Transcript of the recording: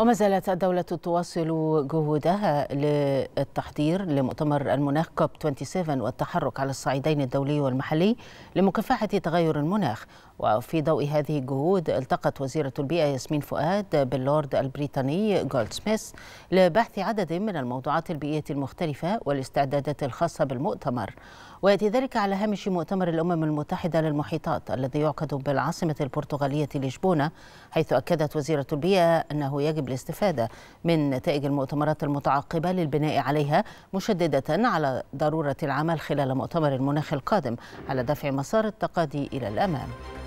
وما زالت الدولة تواصل جهودها للتحضير لمؤتمر المناخ كوب 27 والتحرك على الصعيدين الدولي والمحلي لمكافحة تغير المناخ وفي ضوء هذه الجهود التقت وزيرة البيئة ياسمين فؤاد باللورد البريطاني جولد سميث لبحث عدد من الموضوعات البيئية المختلفة والاستعدادات الخاصة بالمؤتمر ويأتي ذلك على هامش مؤتمر الأمم المتحدة للمحيطات الذي يعقد بالعاصمة البرتغالية لشبونة حيث أكدت وزيرة البيئة أنه يجب الاستفادة من نتائج المؤتمرات المتعاقبة للبناء عليها مشددة على ضرورة العمل خلال مؤتمر المناخ القادم على دفع مسار التقاضي إلى الأمام